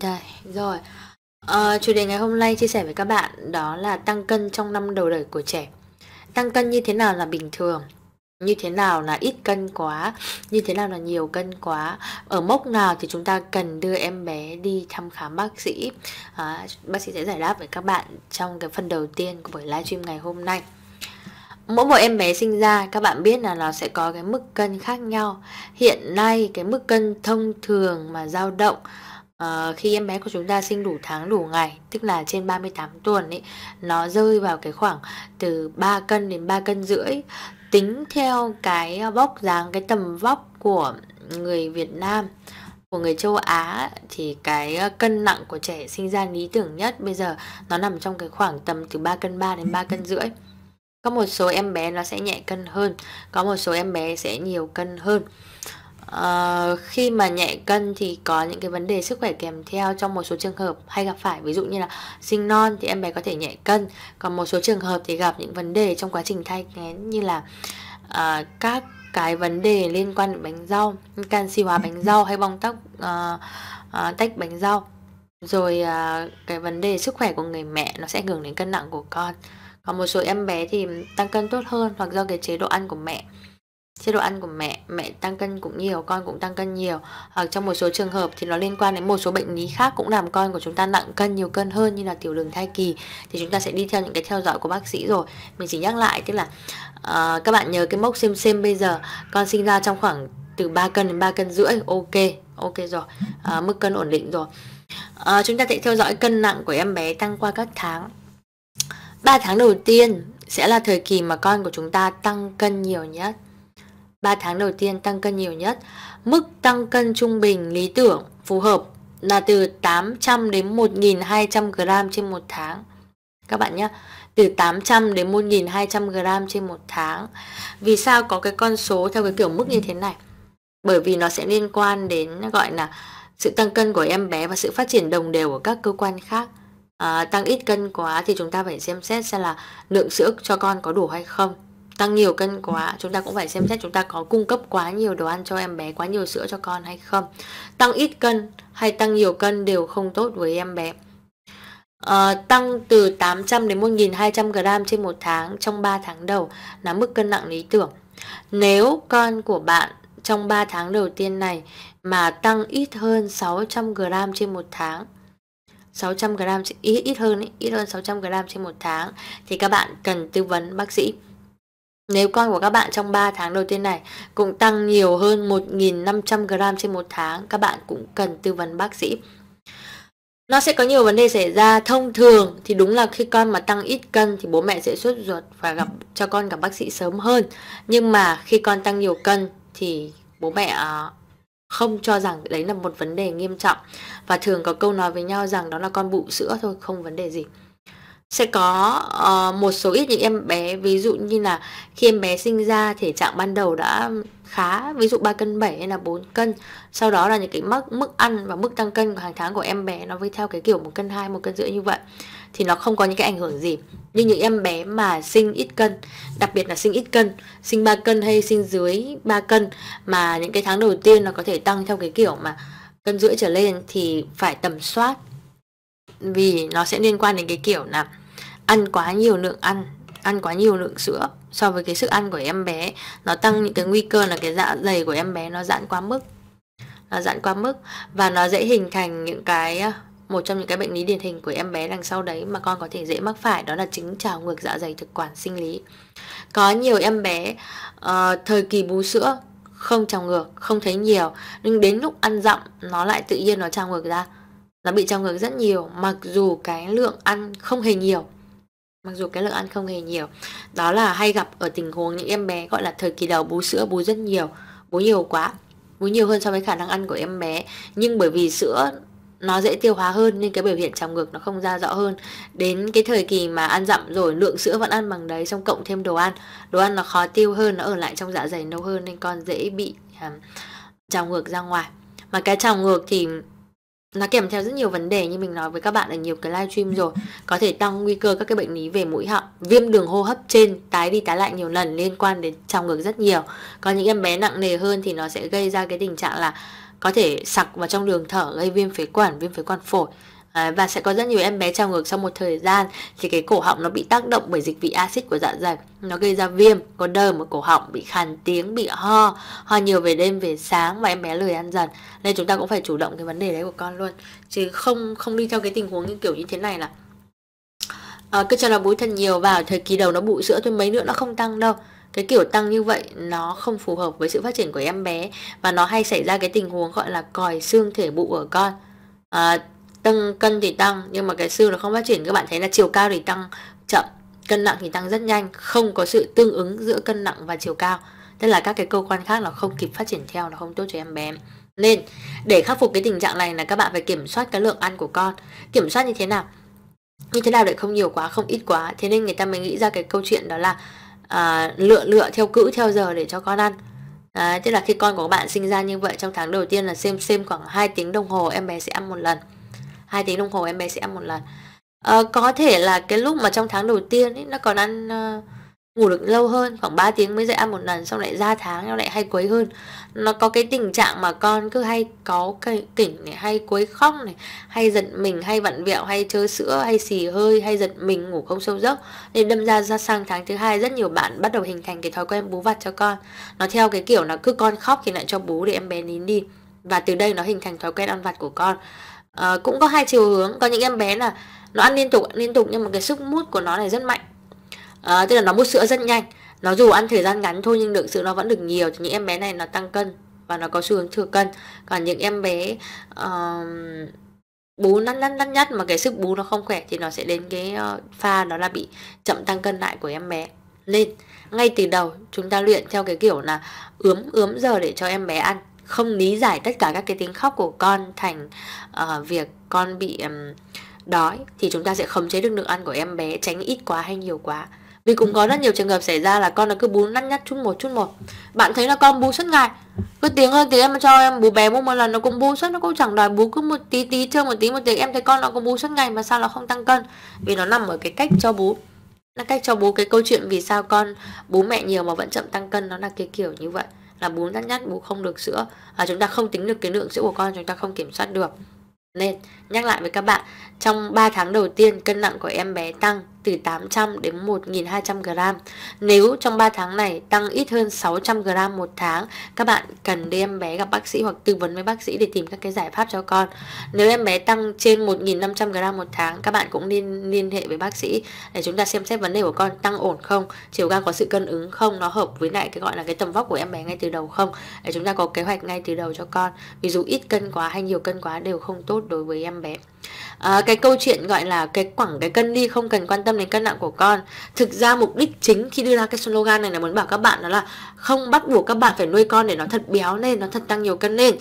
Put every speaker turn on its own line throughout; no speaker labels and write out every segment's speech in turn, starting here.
Đây, rồi. Ờ, chủ đề ngày hôm nay chia sẻ với các bạn đó là tăng cân trong năm đầu đời của trẻ. Tăng cân như thế nào là bình thường? Như thế nào là ít cân quá? Như thế nào là nhiều cân quá? Ở mốc nào thì chúng ta cần đưa em bé đi thăm khám bác sĩ? À, bác sĩ sẽ giải đáp với các bạn trong cái phần đầu tiên của buổi live stream ngày hôm nay mỗi một em bé sinh ra các bạn biết là nó sẽ có cái mức cân khác nhau hiện nay cái mức cân thông thường mà dao động Ờ, khi em bé của chúng ta sinh đủ tháng đủ ngày tức là trên 38 tuần ấy nó rơi vào cái khoảng từ 3 cân đến 3 cân rưỡi tính theo cái vóc ờ, dáng cái tầm vóc của người Việt Nam của người châu Á thì cái ờ, cân nặng của trẻ sinh ra lý tưởng nhất bây giờ nó nằm trong cái khoảng tầm từ 3 cân 3 đến 3 cân rưỡi. Có một số em bé nó sẽ nhẹ cân hơn, có một số em bé sẽ nhiều cân hơn. Ờ, khi mà nhẹ cân thì có những cái vấn đề sức khỏe kèm theo trong một số trường hợp hay gặp phải ví dụ như là sinh non thì em bé có thể nhẹ cân còn một số trường hợp thì gặp những vấn đề trong quá trình thai nghén như là uh, các cái vấn đề liên quan đến bánh rau canxi hóa bánh ừ. rau hay bong tóc uh, uh, tách bánh rau rồi uh, cái vấn đề sức khỏe của người mẹ nó sẽ ảnh hưởng đến cân nặng của con còn một số em bé thì tăng cân tốt hơn hoặc do cái chế độ ăn của mẹ chế độ ăn của mẹ mẹ tăng cân cũng nhiều con cũng tăng cân nhiều hoặc ờ, trong một số trường hợp thì nó liên quan đến một số bệnh lý khác cũng làm con của chúng ta nặng cân nhiều cân hơn như là tiểu đường thai kỳ thì chúng ta sẽ đi theo những cái theo dõi của bác sĩ rồi mình chỉ nhắc lại tức là uh, các bạn nhớ cái mốc xem xem bây giờ con sinh ra trong khoảng từ 3 cân đến 3 cân rưỡi ok ok rồi à, mức cân ổn định rồi à, chúng ta sẽ theo dõi cân nặng của em bé tăng qua các tháng 3 tháng đầu tiên sẽ là thời kỳ mà con của chúng ta tăng cân nhiều nhất 3 tháng đầu tiên tăng cân nhiều nhất. Mức tăng cân trung bình lý tưởng phù hợp là từ 800 đến 1.200 gram trên một tháng. Các bạn nhé, từ 800 đến 1.200 gram trên một tháng. Vì sao có cái con số theo cái kiểu mức như thế này? Bởi vì nó sẽ liên quan đến gọi là sự tăng cân của em bé và sự phát triển đồng đều của các cơ quan khác. À, tăng ít cân quá thì chúng ta phải xem xét xem là lượng sữa cho con có đủ hay không tăng nhiều cân quá chúng ta cũng phải xem xét chúng ta có cung cấp quá nhiều đồ ăn cho em bé quá nhiều sữa cho con hay không tăng ít cân hay tăng nhiều cân đều không tốt với em bé Uh, tăng từ 800 đến 1200 gram trên một tháng trong 3 tháng đầu là mức cân nặng lý tưởng. Nếu con của bạn trong 3 tháng đầu tiên này mà tăng ít hơn 600 gram trên một tháng 600 gram ít, ít hơn ít hơn 600 gram trên một tháng thì các bạn cần tư vấn bác sĩ. Nếu con của các bạn trong 3 tháng đầu tiên này cũng tăng nhiều hơn 1.500g trên một tháng, các bạn cũng cần tư vấn bác sĩ. Nó sẽ có nhiều vấn đề xảy ra. Thông thường thì đúng là khi con mà tăng ít cân thì bố mẹ sẽ sốt ruột và gặp cho con gặp bác sĩ sớm hơn. Nhưng mà khi con tăng nhiều cân thì bố mẹ à, không cho rằng đấy là một vấn đề nghiêm trọng và thường có câu nói với nhau rằng đó là con bụ sữa thôi, không vấn đề gì sẽ có uh, một số ít những em bé ví dụ như là khi em bé sinh ra thể trạng ban đầu đã khá ví dụ 3 cân 7 hay là 4 cân sau đó là những cái mức mức ăn và mức tăng cân của hàng tháng của em bé nó với theo cái kiểu một cân hai một cân rưỡi như vậy thì nó không có những cái ảnh hưởng gì nhưng những em bé mà sinh ít cân đặc biệt là sinh ít cân sinh 3 cân hay sinh dưới 3 cân mà những cái tháng đầu tiên nó có thể tăng theo cái kiểu mà cân rưỡi trở lên thì phải tầm soát vì nó sẽ liên quan đến cái kiểu là ăn quá nhiều lượng ăn ăn quá nhiều lượng sữa so với cái sức ăn của em bé nó tăng những cái nguy cơ là cái dạ dày của em bé nó giãn quá mức nó giãn quá mức và nó dễ hình thành những cái à, một trong những cái bệnh lý điển hình của em bé đằng sau đấy mà con có thể dễ mắc phải đó là chứng trào ngược dạ dày thực quản sinh lý có nhiều em bé uh, thời kỳ bú sữa không trào ngược không thấy nhiều nhưng đến lúc ăn dặm nó lại tự nhiên nó trào ngược ra nó bị trào ngược rất nhiều mặc dù cái lượng ăn không hề nhiều mặc dù cái lượng ăn không hề nhiều đó là hay gặp ở tình huống những em bé gọi là thời kỳ đầu bú sữa bú rất nhiều bú nhiều quá bú nhiều hơn so với khả năng ăn của em bé nhưng bởi vì sữa nó dễ tiêu hóa hơn nên cái biểu hiện trào ngược nó không ra rõ hơn đến cái thời kỳ mà ăn dặm rồi lượng sữa vẫn ăn bằng đấy xong cộng thêm đồ ăn đồ ăn nó khó tiêu hơn nó ở lại trong dạ dày lâu hơn nên con dễ bị à, trào ngược ra ngoài mà cái trào ngược thì nó kèm theo rất nhiều vấn đề như mình nói với các bạn ở nhiều cái live stream rồi có thể tăng nguy cơ các cái bệnh lý về mũi họng viêm đường hô hấp trên tái đi tái lại nhiều lần liên quan đến trào ngược rất nhiều có những em bé nặng nề hơn thì nó sẽ gây ra cái tình trạng là có thể sặc vào trong đường thở gây viêm phế quản viêm phế quản phổi và sẽ có rất nhiều em bé trào ngược sau một thời gian thì cái cổ họng nó bị tác động bởi dịch vị axit của dạ dày nó gây ra viêm có đờm ở cổ họng bị khàn tiếng bị ho ho nhiều về đêm về sáng và em bé lười ăn dần nên chúng ta cũng phải chủ động cái vấn đề đấy của con luôn chứ không không đi theo cái tình huống như kiểu như thế này là à, cứ cho nó bú thật nhiều vào thời kỳ đầu nó bú sữa thôi mấy nữa nó không tăng đâu cái kiểu tăng như vậy nó không phù hợp với sự phát triển của em bé và nó hay xảy ra cái tình huống gọi là còi xương thể bụ ở con à, tăng cân thì tăng nhưng mà cái xương nó không phát triển các bạn thấy là chiều cao thì tăng chậm cân nặng thì tăng rất nhanh không có sự tương ứng giữa cân nặng và chiều cao tức là các cái cơ quan khác là không kịp phát triển theo nó không tốt cho em bé nên để khắc phục cái tình trạng này là các bạn phải kiểm soát cái lượng ăn của con kiểm soát như thế nào như thế nào để không nhiều quá không ít quá thế nên người ta mới nghĩ ra cái câu chuyện đó là à, lựa lựa theo cữ theo giờ để cho con ăn Đấy, tức là khi con của bạn sinh ra như vậy trong tháng đầu tiên là xem xem khoảng 2 tiếng đồng hồ em bé sẽ ăn một lần hai tiếng đồng hồ em bé sẽ ăn một lần à, có thể là cái lúc mà trong tháng đầu tiên ấy, nó còn ăn uh, ngủ được lâu hơn khoảng 3 tiếng mới dậy ăn một lần xong lại ra tháng nó lại hay quấy hơn nó có cái tình trạng mà con cứ hay có cái kỉnh này hay quấy khóc này hay giận mình hay vặn vẹo hay chơi sữa hay xì hơi hay giận mình ngủ không sâu giấc nên đâm ra ra sang tháng thứ hai rất nhiều bạn bắt đầu hình thành cái thói quen bú vặt cho con nó theo cái kiểu là cứ con khóc thì lại cho bú để em bé nín đi và từ đây nó hình thành thói quen ăn vặt của con à, cũng có hai chiều hướng có những em bé là nó ăn liên tục liên tục nhưng mà cái sức mút của nó này rất mạnh à, tức là nó mút sữa rất nhanh nó dù ăn thời gian ngắn thôi nhưng lượng sữa nó vẫn được nhiều thì những em bé này nó tăng cân và nó có xu hướng thừa cân còn những em bé uh, bú lăn lăn lăn nhắt mà cái sức bú nó không khỏe thì nó sẽ đến cái ờ, pha đó là bị chậm tăng cân lại của em bé nên ngay từ đầu chúng ta luyện theo cái kiểu là ướm ướm giờ để cho em bé ăn không lý giải tất cả các cái tiếng khóc của con thành uh, việc con bị um, đói thì chúng ta sẽ khống chế được lượng ăn của em bé tránh ít quá hay nhiều quá vì cũng có rất nhiều trường hợp xảy ra là con nó cứ bú lăn nhắt chút một chút một bạn thấy là con bú suốt ngày cứ tiếng ơi tiếng em cho em bú bé bú một lần nó cũng bú suốt nó cũng chẳng đòi bú cứ một tí tí chơi một tí một tiếng em thấy con nó cũng bú suốt ngày mà sao nó không tăng cân vì nó nằm ở cái cách cho bú là cách cho bú cái câu chuyện vì sao con bú mẹ nhiều mà vẫn chậm tăng cân nó là cái kiểu như vậy là bú rắt nhắt bú không được sữa à, chúng ta không tính được cái lượng sữa của con chúng ta không kiểm soát được nên nhắc lại với các bạn trong 3 tháng đầu tiên cân nặng của em bé tăng từ 800 đến 1.200 gram. Nếu trong 3 tháng này tăng ít hơn 600 gram một tháng, các bạn cần đưa em bé gặp bác sĩ hoặc tư vấn với bác sĩ để tìm các cái giải pháp cho con. Nếu em bé tăng trên 1.500 gram một tháng, các bạn cũng nên liên hệ với bác sĩ để chúng ta xem xét vấn đề của con tăng ổn không, chiều cao có sự cân ứng không, nó hợp với lại cái gọi là cái tầm vóc của em bé ngay từ đầu không để chúng ta có kế hoạch ngay từ đầu cho con. Ví dụ ít cân quá hay nhiều cân quá đều không tốt đối với em bé à, cái câu chuyện gọi là cái quẳng cái cân đi không cần quan tâm đến cân nặng của con thực ra mục đích chính khi đưa ra cái slogan này là muốn bảo các bạn đó là không bắt buộc các bạn phải nuôi con để nó thật béo lên nó thật tăng nhiều cân lên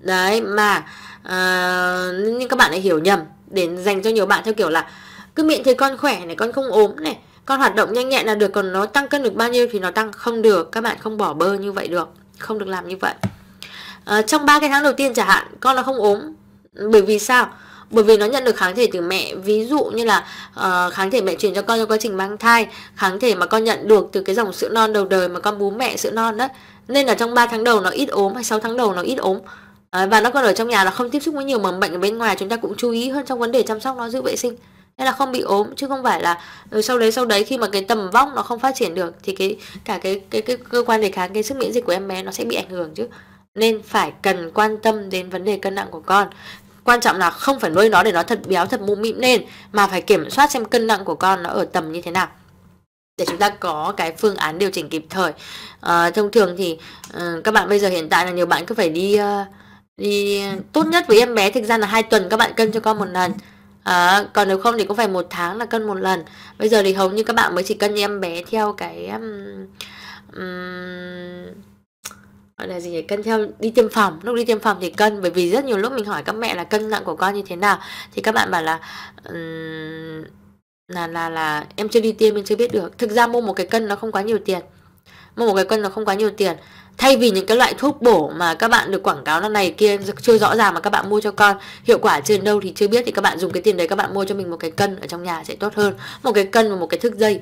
đấy mà à, nhưng các bạn lại hiểu nhầm để dành cho nhiều bạn theo kiểu là cứ miệng thì con khỏe này con không ốm này con hoạt động nhanh nhẹn là được còn nó tăng cân được bao nhiêu thì nó tăng không được các bạn không bỏ bơ như vậy được không được làm như vậy à, trong ba cái tháng đầu tiên chẳng hạn con là không ốm bởi vì sao bởi vì nó nhận được kháng thể từ mẹ ví dụ như là uh, kháng thể mẹ truyền cho con trong quá trình mang thai kháng thể mà con nhận được từ cái dòng sữa non đầu đời mà con bú mẹ sữa non đó nên là trong 3 tháng đầu nó ít ốm hay 6 tháng đầu nó ít ốm Đấy, và nó còn ở trong nhà nó không tiếp xúc với nhiều mầm bệnh ở bên ngoài chúng ta cũng chú ý hơn trong vấn đề chăm sóc nó giữ vệ sinh nên là không bị ốm chứ không phải là ừ, sau đấy sau đấy khi mà cái tầm vóc nó không phát triển được thì cái cả cái cái, cái cơ quan đề kháng cái sức miễn dịch của em bé nó sẽ bị ảnh hưởng chứ nên phải cần quan tâm đến vấn đề cân nặng của con Quan trọng là không phải nuôi nó để nó thật béo, thật mụ mịm lên mà phải kiểm soát xem cân nặng của con nó ở tầm như thế nào để chúng ta có cái phương án điều chỉnh kịp thời. À, thông thường thì uh, các bạn bây giờ hiện tại là nhiều bạn cứ phải đi uh, đi tốt nhất với em bé thực ra là hai tuần các bạn cân cho con một lần. À, còn nếu không thì cũng phải một tháng là cân một lần. Bây giờ thì hầu như các bạn mới chỉ cân em bé theo cái um, um, gọi là gì nhỉ cân theo đi tiêm phòng lúc đi tiêm phòng thì cân bởi vì rất nhiều lúc mình hỏi các mẹ là cân nặng của con như thế nào thì các bạn bảo là là là là em chưa đi tiêm em chưa biết được thực ra mua một cái cân nó không quá nhiều tiền mua một cái cân nó không quá nhiều tiền thay vì những cái loại thuốc bổ mà các bạn được quảng cáo là này kia chưa rõ ràng mà các bạn mua cho con hiệu quả chưa đâu thì chưa biết thì các bạn dùng cái tiền đấy các bạn mua cho mình một cái cân ở trong nhà sẽ tốt hơn một cái cân và một cái thước dây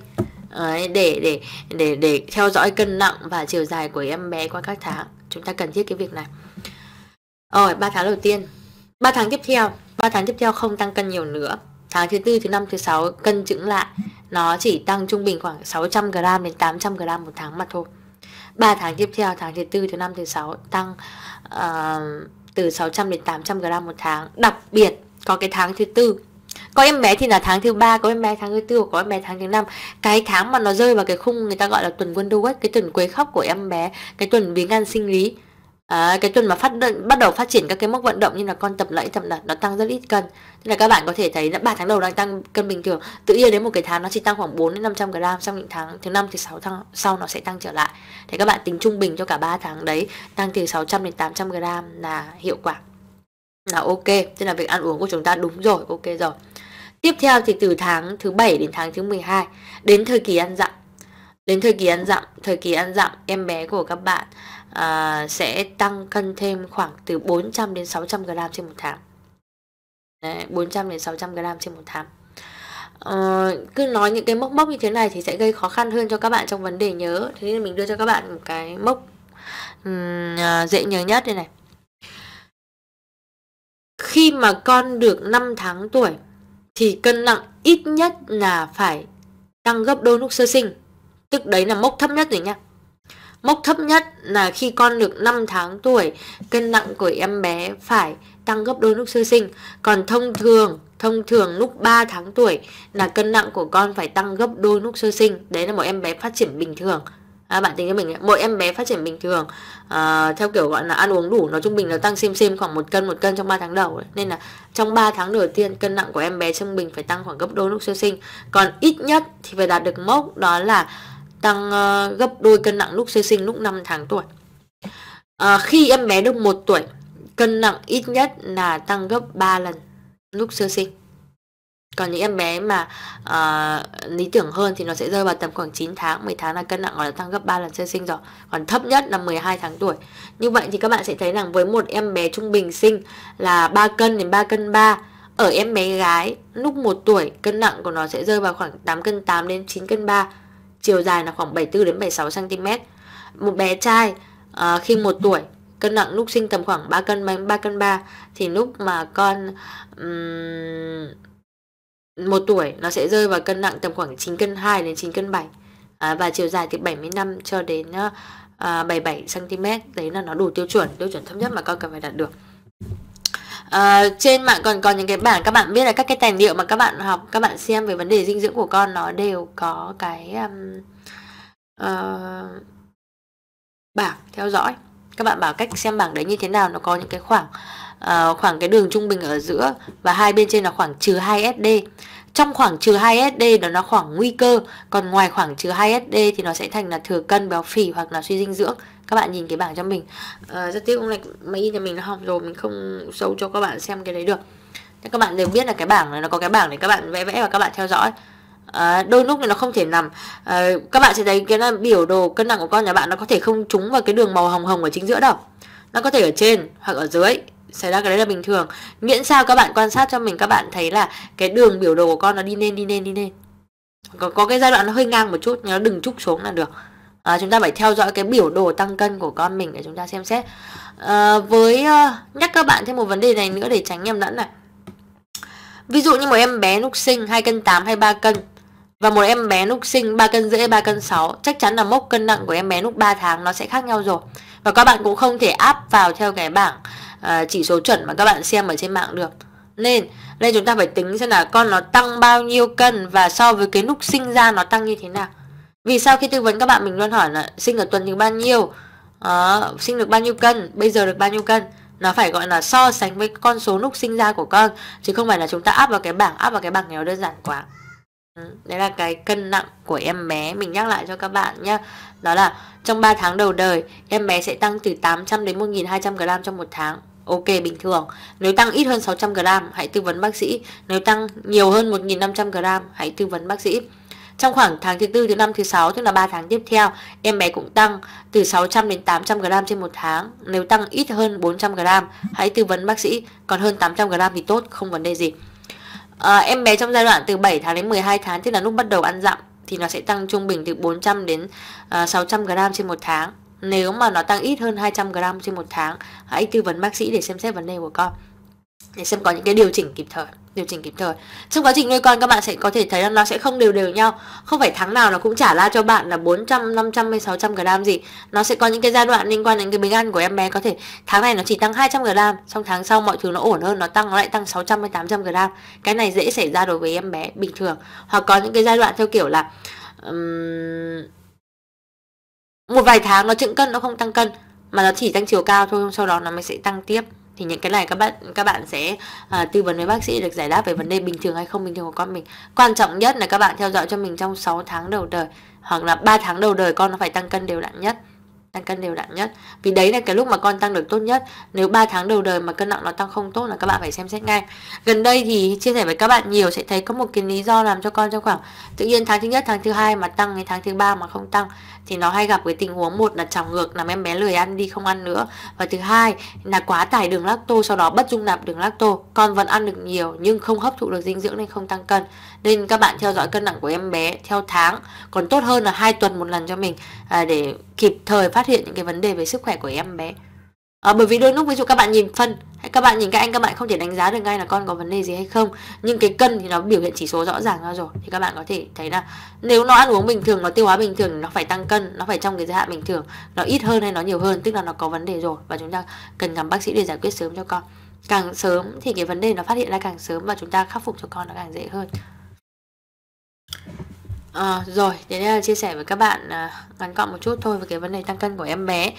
để để để để theo dõi cân nặng và chiều dài của em bé qua các tháng chúng ta cần thiết cái việc này rồi ba tháng đầu tiên 3 tháng tiếp theo 3 tháng tiếp theo không tăng cân nhiều nữa tháng thứ tư thứ năm thứ sáu cân chững lại nó chỉ tăng trung bình khoảng 600 g đến 800 g một tháng mà thôi 3 tháng tiếp theo tháng thứ tư thứ năm thứ sáu tăng uh, từ 600 đến 800 g một tháng đặc biệt có cái tháng thứ tư có em bé thì là tháng thứ ba có em bé tháng thứ tư có em bé tháng thứ năm cái tháng mà nó rơi vào cái khung người ta gọi là tuần Wonder Week cái tuần quấy khóc của em bé cái tuần biến ăn sinh lý À, cái tuần mà phát bắt đầu phát triển các cái mốc vận động như là con tập lẫy tập là nó tăng rất ít cân nên là các bạn có thể thấy là ba tháng đầu đang tăng cân bình thường tự nhiên đến một cái tháng nó chỉ tăng khoảng 4 đến 500 gram trong những tháng thứ năm thứ sáu tháng sau nó sẽ tăng trở lại thì các bạn tính trung bình cho cả ba tháng đấy tăng từ 600 đến 800 gram là hiệu quả là ok tức là việc ăn uống của chúng ta đúng rồi ok rồi tiếp theo thì từ tháng thứ bảy đến tháng thứ 12 đến thời kỳ ăn dặm đến thời kỳ ăn dặm thời kỳ ăn dặm em bé của các bạn à, sẽ tăng cân thêm khoảng từ 400 đến 600 gram trên một tháng Đấy, 400 đến 600 gram trên một tháng à, cứ nói những cái mốc mốc như thế này thì sẽ gây khó khăn hơn cho các bạn trong vấn đề nhớ thế nên mình đưa cho các bạn một cái mốc um, dễ nhớ nhất đây này khi mà con được 5 tháng tuổi thì cân nặng ít nhất là phải tăng gấp đôi lúc sơ sinh. Tức đấy là mốc thấp nhất rồi nha. Mốc thấp nhất là khi con được 5 tháng tuổi, cân nặng của em bé phải tăng gấp đôi lúc sơ sinh. Còn thông thường, thông thường lúc 3 tháng tuổi là cân nặng của con phải tăng gấp đôi lúc sơ sinh. Đấy là một em bé phát triển bình thường à, bạn tính cho mình mỗi em bé phát triển bình thường à, theo kiểu gọi là ăn uống đủ nói trung bình là tăng xem xem khoảng một cân một cân trong 3 tháng đầu ấy. nên là trong 3 tháng đầu tiên cân nặng của em bé trung bình phải tăng khoảng gấp đôi lúc siêu sinh còn ít nhất thì phải đạt được mốc đó là tăng uh, gấp đôi cân nặng lúc siêu sinh lúc 5 tháng tuổi à, khi em bé được một tuổi cân nặng ít nhất là tăng gấp 3 lần lúc siêu sinh còn những em bé mà uh, lý tưởng hơn thì nó sẽ rơi vào tầm khoảng 9 tháng 10 tháng là cân nặng nó tăng gấp 3 lần sơ sinh rồi còn thấp nhất là 12 tháng tuổi như vậy thì các bạn sẽ thấy rằng với một em bé trung bình sinh là 3 cân đến 3 cân 3 ở em bé gái lúc 1 tuổi cân nặng của nó sẽ rơi vào khoảng 8 cân 8 đến 9 cân 3 chiều dài là khoảng 74 đến 76 cm một bé trai uh, khi 1 tuổi cân nặng lúc sinh tầm khoảng 3 cân 3 cân 3 thì lúc mà con um, một tuổi nó sẽ rơi vào cân nặng tầm khoảng 9 cân 2 đến 9 cân 7 à, và chiều dài từ 75 cho đến ờ, à, 77 cm đấy là nó đủ tiêu chuẩn tiêu chuẩn thấp nhất mà con cần phải đạt được à, trên mạng còn còn những cái bảng các bạn biết là các cái tài liệu mà các bạn học các bạn xem về vấn đề dinh dưỡng của con nó đều có cái um, uh, bảng theo dõi các bạn bảo cách xem bảng đấy như thế nào nó có những cái khoảng uh, khoảng cái đường trung bình ở giữa và hai bên trên là khoảng trừ 2 SD. Trong khoảng trừ 2 SD đó nó khoảng nguy cơ, còn ngoài khoảng trừ 2 SD thì nó sẽ thành là thừa cân, béo phì hoặc là suy dinh dưỡng. Các bạn nhìn cái bảng cho mình. Uh, rất tiếc ông này máy nhà mình nó học rồi mình không sâu cho các bạn xem cái đấy được. Thế các bạn đều biết là cái bảng này nó có cái bảng để các bạn vẽ vẽ và các bạn theo dõi. À, đôi lúc này nó không thể nằm à, các bạn sẽ thấy cái là biểu đồ cân nặng của con nhà bạn nó có thể không trúng vào cái đường màu hồng hồng ở chính giữa đâu nó có thể ở trên hoặc ở dưới xảy ra cái đấy là bình thường miễn sao các bạn quan sát cho mình các bạn thấy là cái đường biểu đồ của con nó đi lên đi lên đi lên có, có cái giai đoạn nó hơi ngang một chút nhưng nó đừng trúc xuống là được à, chúng ta phải theo dõi cái biểu đồ tăng cân của con mình để chúng ta xem xét à, với uh, nhắc các bạn thêm một vấn đề này nữa để tránh nhầm lẫn này ví dụ như một em bé lúc sinh hai cân tám hay ba cân và một em bé lúc sinh 3 cân rưỡi 3 cân 6 chắc chắn là mốc cân nặng của em bé lúc 3 tháng nó sẽ khác nhau rồi và các bạn cũng không thể áp vào theo cái bảng à, chỉ số chuẩn mà các bạn xem ở trên mạng được nên nên chúng ta phải tính xem là con nó tăng bao nhiêu cân và so với cái lúc sinh ra nó tăng như thế nào vì sao khi tư vấn các bạn mình luôn hỏi là sinh ở tuần thứ bao nhiêu à, sinh được bao nhiêu cân bây giờ được bao nhiêu cân nó phải gọi là so sánh với con số lúc sinh ra của con chứ không phải là chúng ta áp vào cái bảng áp vào cái bảng nghèo đơn giản quá ừ, đấy là cái cân nặng của em bé mình nhắc lại cho các bạn nhé đó là trong 3 tháng đầu đời em bé sẽ tăng từ 800 đến 1.200 gram trong một tháng Ok bình thường Nếu tăng ít hơn 600g hãy tư vấn bác sĩ Nếu tăng nhiều hơn 1.500g hãy tư vấn bác sĩ trong khoảng tháng thứ tư, thứ năm, thứ sáu tức là 3 tháng tiếp theo, em bé cũng tăng từ 600 đến 800 g trên một tháng. Nếu tăng ít hơn 400 g, hãy tư vấn bác sĩ, còn hơn 800 g thì tốt, không vấn đề gì. À, em bé trong giai đoạn từ 7 tháng đến 12 tháng tức là lúc bắt đầu ăn dặm thì nó sẽ tăng trung bình từ 400 đến 600 à, g trên một tháng. Nếu mà nó tăng ít hơn 200 gram trên một tháng, hãy tư vấn bác sĩ để xem xét vấn đề của con để xem có những cái điều chỉnh kịp thời điều chỉnh kịp thời trong quá trình nuôi con các bạn sẽ có thể thấy là nó sẽ không đều đều nhau không phải tháng nào nó cũng trả ra cho bạn là 400, 500 hay 600 gram gì nó sẽ có những cái giai đoạn liên quan đến cái miếng ăn của em bé có thể tháng này nó chỉ tăng 200 gram xong tháng sau mọi thứ nó ổn hơn nó tăng nó lại tăng 600 hay 800 gram cái này dễ xảy ra đối với em bé bình thường hoặc có những cái giai đoạn theo kiểu là um, một vài tháng nó chững cân nó không tăng cân mà nó chỉ tăng chiều cao thôi sau đó nó mới sẽ tăng tiếp thì những cái này các bạn các bạn sẽ à, tư vấn với bác sĩ được giải đáp về vấn đề bình thường hay không bình thường của con mình quan trọng nhất là các bạn theo dõi cho mình trong 6 tháng đầu đời hoặc là 3 tháng đầu đời con nó phải tăng cân đều đặn nhất là cân đều đặn nhất vì đấy là cái lúc mà con tăng được tốt nhất nếu 3 tháng đầu đời mà cân nặng nó tăng không tốt là các bạn phải xem xét ngay gần đây thì chia sẻ với các bạn nhiều sẽ thấy có một cái lý do làm cho con trong khoảng tự nhiên tháng thứ nhất tháng thứ hai mà tăng hay tháng thứ ba mà không tăng thì nó hay gặp cái tình huống một là trào ngược làm em bé lười ăn đi không ăn nữa và thứ hai là quá tải đường lacto sau đó bất dung nạp đường lacto con vẫn ăn được nhiều nhưng không hấp thụ được dinh dưỡng nên không tăng cân nên các bạn theo dõi cân nặng của em bé theo tháng còn tốt hơn là hai tuần một lần cho mình à, để kịp thời phát hiện những cái vấn đề về sức khỏe của em bé à, bởi vì đôi lúc ví dụ các bạn nhìn phân hay các bạn nhìn các anh các bạn không thể đánh giá được ngay là con có vấn đề gì hay không nhưng cái cân thì nó biểu hiện chỉ số rõ ràng ra rồi thì các bạn có thể thấy là nếu nó ăn uống bình thường nó tiêu hóa bình thường nó phải tăng cân nó phải trong cái giới hạn bình thường nó ít hơn hay nó nhiều hơn tức là nó có vấn đề rồi và chúng ta cần gặp bác sĩ để giải quyết sớm cho con càng sớm thì cái vấn đề nó phát hiện ra càng sớm và chúng ta khắc phục cho con nó càng dễ hơn Ờ, rồi, thế đây là chia sẻ với các bạn à, ngắn gọn một chút thôi về cái vấn đề tăng cân của em bé